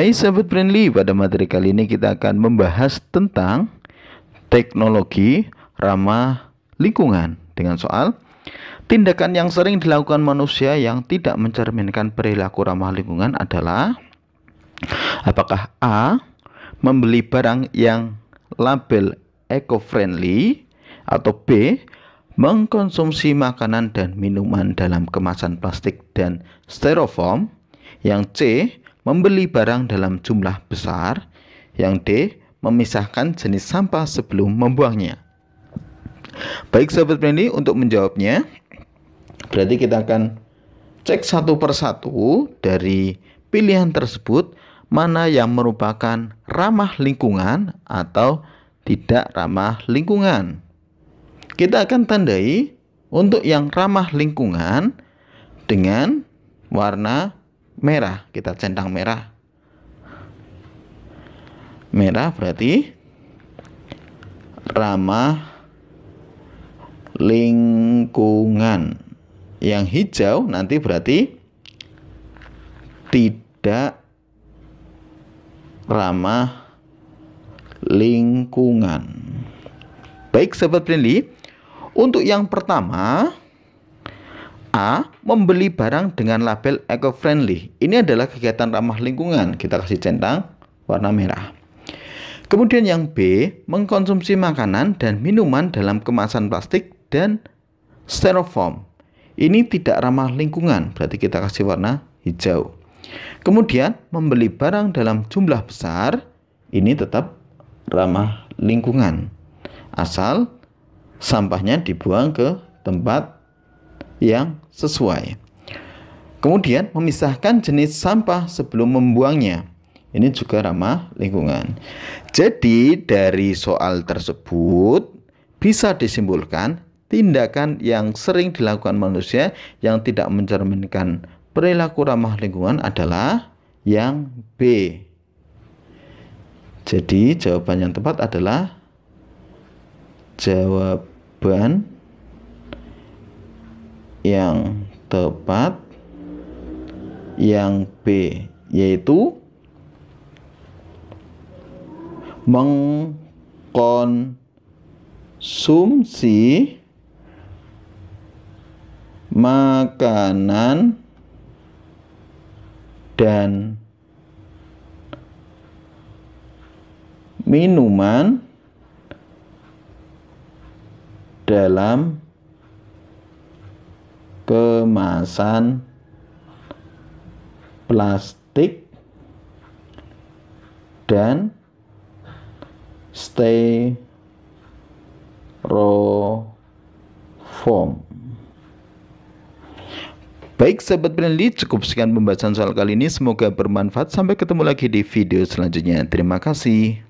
Hai sahabat friendly, pada materi kali ini kita akan membahas tentang teknologi ramah lingkungan dengan soal tindakan yang sering dilakukan manusia yang tidak mencerminkan perilaku ramah lingkungan adalah apakah A membeli barang yang label eco friendly atau B mengkonsumsi makanan dan minuman dalam kemasan plastik dan styrofoam yang C Membeli barang dalam jumlah besar. Yang D. Memisahkan jenis sampah sebelum membuangnya. Baik sahabat Brandy, untuk menjawabnya berarti kita akan cek satu persatu dari pilihan tersebut mana yang merupakan ramah lingkungan atau tidak ramah lingkungan. Kita akan tandai untuk yang ramah lingkungan dengan warna merah kita centang merah merah berarti ramah lingkungan yang hijau nanti berarti tidak ramah lingkungan. Baik, sahabat friendly untuk yang pertama, A. Membeli barang dengan label eco-friendly. Ini adalah kegiatan ramah lingkungan. Kita kasih centang warna merah. Kemudian yang B. Mengkonsumsi makanan dan minuman dalam kemasan plastik dan styrofoam. Ini tidak ramah lingkungan. Berarti kita kasih warna hijau. Kemudian membeli barang dalam jumlah besar. Ini tetap ramah lingkungan. Asal sampahnya dibuang ke tempat yang sesuai. Kemudian memisahkan jenis sampah sebelum membuangnya. Ini juga ramah lingkungan. Jadi dari soal tersebut bisa disimpulkan tindakan yang sering dilakukan manusia yang tidak mencerminkan perilaku ramah lingkungan adalah yang B. Jadi jawaban yang tepat adalah jawaban yang tepat yang B yaitu mengkonsumsi makanan dan minuman dalam kemasan plastik dan styrofoam. Baik sahabat peneliti, cukup sekian pembahasan soal kali ini. Semoga bermanfaat. Sampai ketemu lagi di video selanjutnya. Terima kasih.